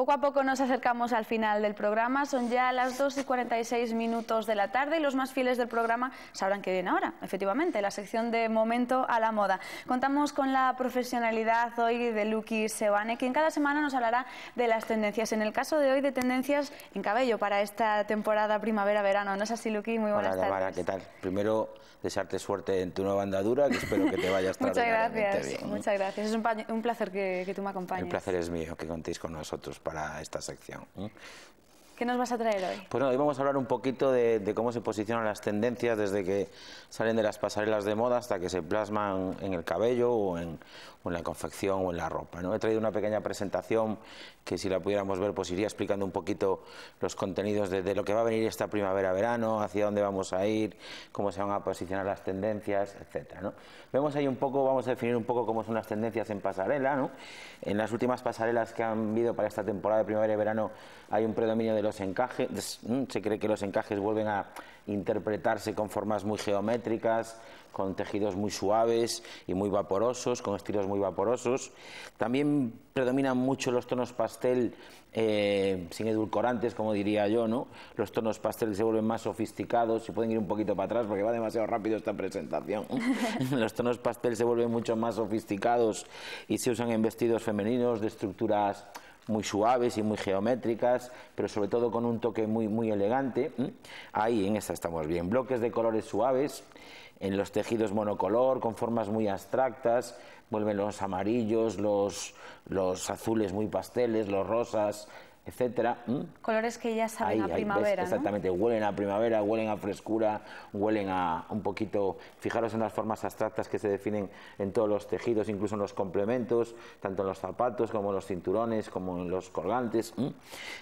poco a poco nos acercamos al final del programa. Son ya las 2 y 46 minutos de la tarde y los más fieles del programa sabrán que viene ahora, efectivamente, la sección de Momento a la Moda. Contamos con la profesionalidad hoy de Lucky Sebane, en cada semana nos hablará de las tendencias. En el caso de hoy, de tendencias en cabello para esta temporada primavera-verano. ¿No es así, Lucky? Muy buenas tardes. Hola, ¿qué tal? Primero, desearte suerte en tu nueva andadura, que espero que te vayas Muchas gracias, muchas gracias. Es un, placer que, tú me acompañes. El placer es mío que contéis con nosotros para esta sección. ¿eh? ¿Qué nos vas a traer hoy? Pues hoy vamos a hablar un poquito de, cómo se posicionan las tendencias desde que salen de las pasarelas de moda hasta que se plasman en el cabello o en, la confección o en la ropa. ¿no? He traído una pequeña presentación que si la pudiéramos ver pues iría explicando un poquito los contenidos de, lo que va a venir esta primavera-verano, hacia dónde vamos a ir, cómo se van a posicionar las tendencias, etc. Vemos ahí un poco, vamos a definir un poco cómo son las tendencias en pasarela. ¿no? En las últimas pasarelas que han habido para esta temporada de primavera verano hay un predominio de encajes, mm, se cree que los encajes vuelven a interpretarse con formas muy geométricas, con tejidos muy suaves y muy vaporosos, con estilos muy vaporosos. También predominan mucho los tonos pastel eh, sin edulcorantes, como diría yo, ¿no? Los tonos pastel se vuelven más sofisticados, si pueden ir un poquito para atrás porque va demasiado rápido esta presentación. los tonos pastel se vuelven mucho más sofisticados y se usan en vestidos femeninos de estructuras muy suaves y muy geométricas, pero sobre todo con un toque muy, muy elegante. Ahí, en esta estamos bien. Bloques de colores suaves, en los tejidos monocolor, con formas muy abstractas, vuelven los amarillos, los, los azules muy pasteles, los rosas, Colores que ya saben a primavera. exactamente, huelen a primavera, huelen a frescura, huelen a un poquito. Fijaros en las formas abstractas que se definen en todos los tejidos, incluso en los complementos, tanto en los zapatos como en los cinturones, como en los colgantes.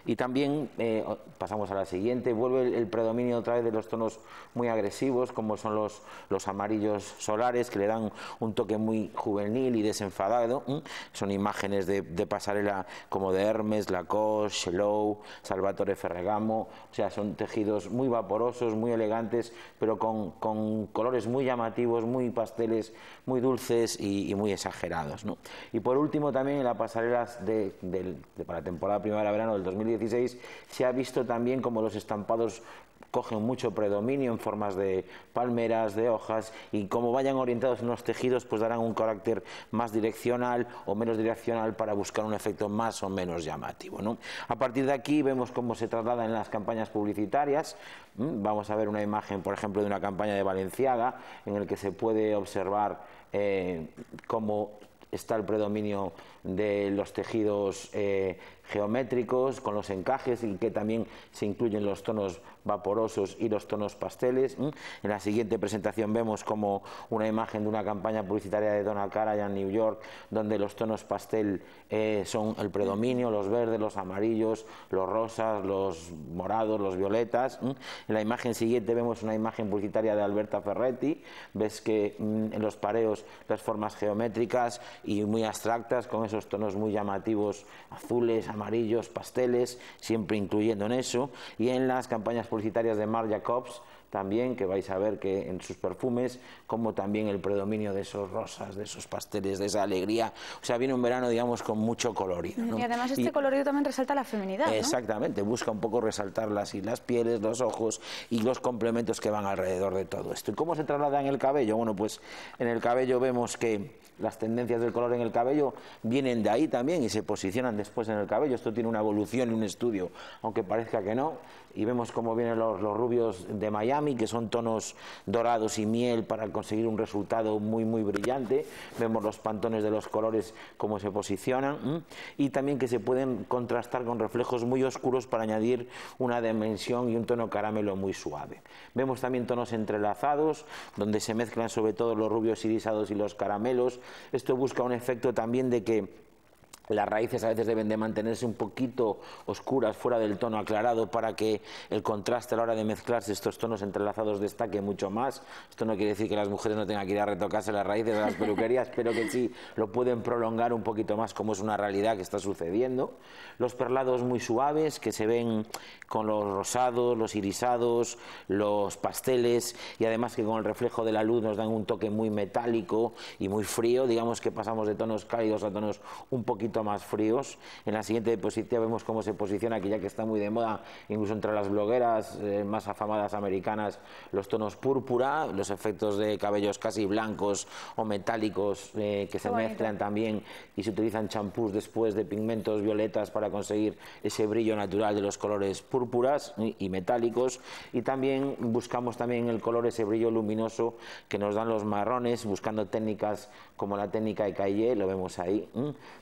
Y también eh, pasamos a la siguiente, vuelve el, predominio otra vez de los tonos muy agresivos, como son los, los amarillos solares, que le dan un toque muy juvenil y desenfadado. Son imágenes de, de pasarela como de Hermes, Lacoste, Shellow, Salvatore Ferragamo, o sea, son tejidos muy vaporosos, muy elegantes, pero con, colores muy llamativos, muy pasteles, muy dulces y, muy exagerados. ¿no? Y por último, también en la pasarela de, para la temporada primavera-verano del 2016 se ha visto también como los estampados cogen mucho predominio en formas de palmeras, de hojas, y como vayan orientados en los tejidos, pues darán un carácter más direccional o menos direccional para buscar un efecto más o menos llamativo. ¿no? A partir de aquí vemos cómo se traslada en las campañas publicitarias. Mm, vamos a ver una imagen, por ejemplo, de una campaña de Valenciaga en el que se puede observar eh, cómo está el predominio de los tejidos eh, geométricos con los encajes y que también se incluyen los tonos vaporosos y los tonos pasteles. En la siguiente presentación vemos como una imagen de una campaña publicitaria de Donald Cara en New York donde los tonos pastel eh, son el predominio, los verdes, los amarillos, los rosas, los morados, los violetas. En la imagen siguiente vemos una imagen publicitaria de Alberta Ferretti, ves que mm, en los pareos las formas geométricas y muy abstractas, con esos tonos muy llamativos, azules, amarillos, pasteles, siempre incluyendo en eso, y en las campañas publicitarias de Marc Jacobs, también, que vais a ver que en sus perfumes, como también el predominio de esos rosas, de esos pasteles, de esa alegría. O sea, viene un verano, digamos, con mucho colorido. Y además este colorido también resalta la feminidad. Exactamente, busca un poco resaltar las, y las pieles, los ojos y los complementos que van alrededor de todo esto. ¿Y cómo se traslada en el cabello? Bueno, pues en el cabello vemos que las tendencias del color en el cabello vienen de ahí también y se posicionan después en el cabello. Esto tiene una evolución y un estudio, aunque parezca que no. Y vemos cómo vienen los, los rubios de Miami que son tonos dorados y miel para conseguir un resultado muy, muy brillante. Vemos los pantones de los colores, cómo se posicionan. Y también que se pueden contrastar con reflejos muy oscuros para añadir una dimensión y un tono caramelo muy suave. Vemos también tonos entrelazados, donde se mezclan sobre todo los rubios irisados y los caramelos. Esto busca un efecto también de que las raíces a veces deben de mantenerse un poquito oscuras, fuera del tono aclarado, para que el contraste a la hora de mezclarse estos tonos entrelazados destaque mucho más. Esto no quiere decir que las mujeres no tengan que ir a retocarse las raíces de las peluquerías, pero que sí lo pueden prolongar un poquito más, como es una realidad que está sucediendo. Los perlados muy suaves, que se ven con los rosados, los irisados, los pasteles, y además que con el reflejo de la luz nos dan un toque muy metálico y muy frío. Digamos que pasamos de tonos cálidos a tonos un poquito más fríos. En la siguiente diapositiva vemos cómo se posiciona, aquí ya que está muy de moda, incluso entre las blogueras eh, más afamadas americanas, los tonos púrpura, los efectos de cabellos casi blancos o metálicos eh, que se mezclan también y se utilizan champús después de pigmentos violetas para conseguir ese brillo natural de los colores púrpuras y, metálicos. Y también buscamos también el color, ese brillo luminoso que nos dan los marrones, buscando técnicas como la técnica de Caillé, lo vemos ahí,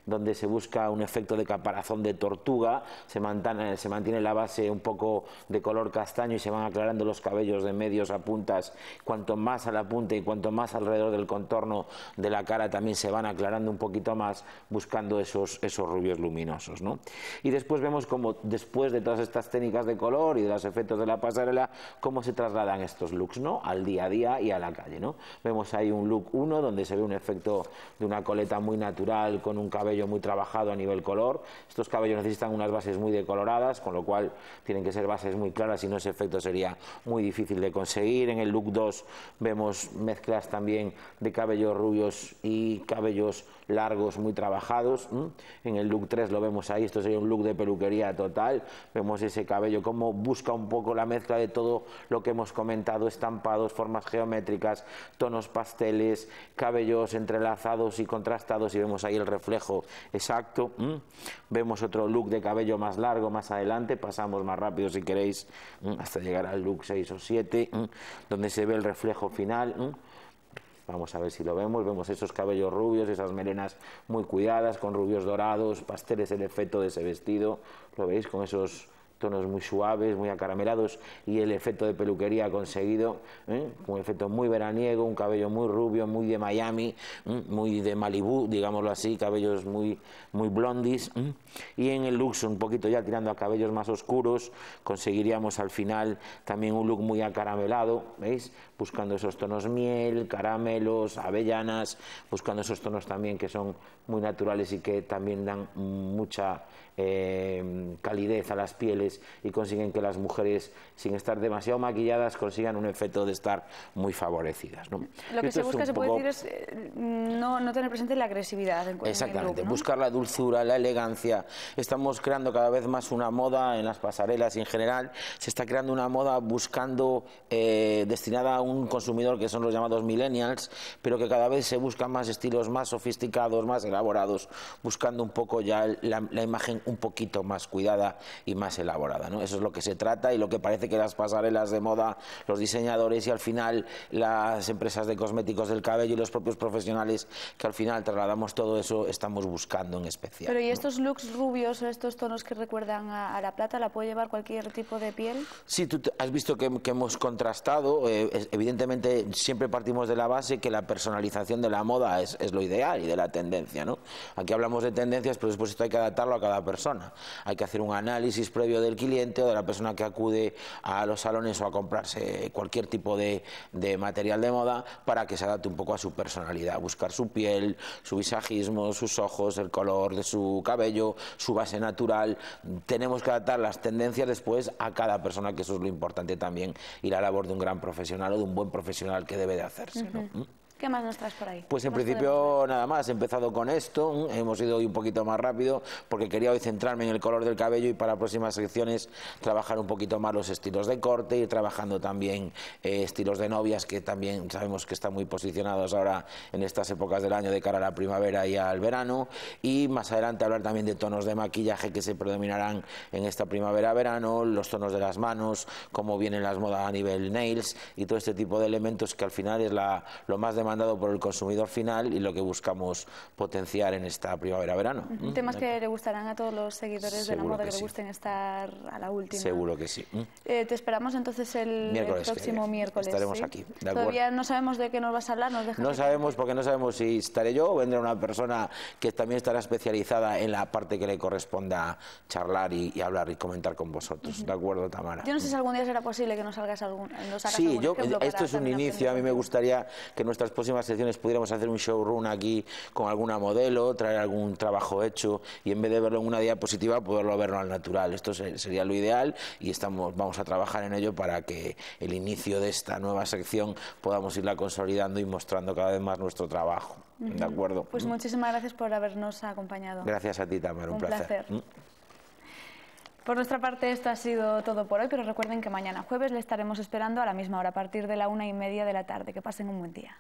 donde se se busca un efecto de caparazón de tortuga, se mantiene, eh, se mantiene la base un poco de color castaño y se van aclarando los cabellos de medios a puntas, cuanto más a la punta y cuanto más alrededor del contorno de la cara también se van aclarando un poquito más buscando esos, esos rubios luminosos. ¿no? Y después vemos como después de todas estas técnicas de color y de los efectos de la pasarela, cómo se trasladan estos looks ¿no? al día a día y a la calle. ¿no? Vemos ahí un look 1 donde se ve un efecto de una coleta muy natural con un cabello muy trabajado a nivel color. Estos cabellos necesitan unas bases muy decoloradas, con lo cual tienen que ser bases muy claras, y no ese efecto sería muy difícil de conseguir. En el look 2 vemos mezclas también de cabellos rubios y cabellos largos muy trabajados. En el look 3 lo vemos ahí, esto sería un look de peluquería total. Vemos ese cabello, como busca un poco la mezcla de todo lo que hemos comentado, estampados, formas geométricas, tonos pasteles, cabellos entrelazados y contrastados y vemos ahí el reflejo, exacto. Mm. Vemos otro look de cabello más largo más adelante, pasamos más rápido si queréis, mm, hasta llegar al look 6 o 7, mm, donde se ve el reflejo final. Vamos a ver si lo vemos. Vemos esos cabellos rubios, esas melenas muy cuidadas, con rubios dorados, pasteles el efecto de ese vestido. Lo veis con esos tonos muy suaves, muy acaramelados y el efecto de peluquería ha conseguido, ¿eh? un efecto muy veraniego, un cabello muy rubio, muy de Miami, ¿eh? muy de Malibu, digámoslo así, cabellos muy, muy blondis ¿eh? y en el luxo, un poquito ya tirando a cabellos más oscuros, conseguiríamos al final también un look muy acaramelado, ¿veis? Buscando esos tonos miel, caramelos, avellanas, buscando esos tonos también que son muy naturales y que también dan mucha calidez a las pieles y consiguen que las mujeres, sin estar demasiado maquilladas, consigan un efecto de estar muy favorecidas. Lo que se busca, se puede decir, es eh, no, tener presente la agresividad. En Exactamente, buscar la dulzura, la elegancia. Estamos creando cada vez más una moda en las pasarelas y en general se está creando una moda buscando, eh, destinada a un consumidor que son los llamados millennials, pero que cada vez se buscan más estilos más sofisticados, más elaborados, buscando un poco ya la, la imagen un poquito más cuidada y más elaborada elaborada. ¿no? Eso es lo que se trata y lo que parece que las pasarelas de moda, los diseñadores y al final las empresas de cosméticos del cabello y los propios profesionales que al final trasladamos todo eso, estamos buscando en especial. Pero ¿y estos looks rubios o estos tonos que recuerdan a, la plata, la puede llevar cualquier tipo de piel? Sí, tú has visto que, hemos contrastado. Eh, evidentemente siempre partimos de la base que la personalización de la moda es, lo ideal y de la tendencia. Aquí hablamos de tendencias, pero después esto hay que adaptarlo a cada persona. Hay que hacer un análisis previo de del cliente o de la persona que acude a los salones o a comprarse cualquier tipo de, material de moda para que se adapte un poco a su personalidad, buscar su piel, su visajismo, sus ojos, el color de su cabello, su base natural. Tenemos que adaptar las tendencias después a cada persona, que eso es lo importante también, y la labor de un gran profesional o de un buen profesional que debe de hacerse. ¿Qué más nos traes por ahí? Pues en principio nada más, he empezado con esto, hemos ido hoy un poquito más rápido porque quería hoy centrarme en el color del cabello y para próximas secciones trabajar un poquito más los estilos de corte, y trabajando también eh, estilos de novias que también sabemos que están muy posicionados ahora en estas épocas del año de cara a la primavera y al verano y más adelante hablar también de tonos de maquillaje que se predominarán en esta primavera-verano, los tonos de las manos, cómo vienen las modas a nivel nails y todo este tipo de elementos que al final es la, lo más de mandado por el consumidor final y lo que buscamos potenciar en esta primavera-verano. Temas mm, que le gustarán a todos los seguidores de la moda que, gusten estar a la última. Seguro que sí. Mm. Eh, te esperamos entonces el, próximo miércoles. Estaremos aquí. Todavía no sabemos de qué nos vas a hablar. no sabemos porque no sabemos si estaré yo o vendrá una persona que también estará especializada en la parte que le corresponda charlar y, hablar y comentar con vosotros. ¿De acuerdo, Tamara? Yo no sé si mm. algún día será posible que nos salgas algún, sí, yo, esto es un inicio. A mí me gustaría que nuestras próximas secciones pudiéramos hacer un showroom aquí con alguna modelo, traer algún trabajo hecho y en vez de verlo en una diapositiva, poderlo verlo al natural. Esto sería lo ideal y estamos, vamos a trabajar en ello para que el inicio de esta nueva sección podamos irla consolidando y mostrando cada vez más nuestro trabajo. ¿De acuerdo? Pues mm. muchísimas gracias por habernos acompañado. Gracias a ti, Tamara. Un, un placer. Mm. Por nuestra parte esto ha sido todo por hoy, pero recuerden que mañana jueves le estaremos esperando a la misma hora, a partir de la una y media de la tarde. Que pasen un buen día.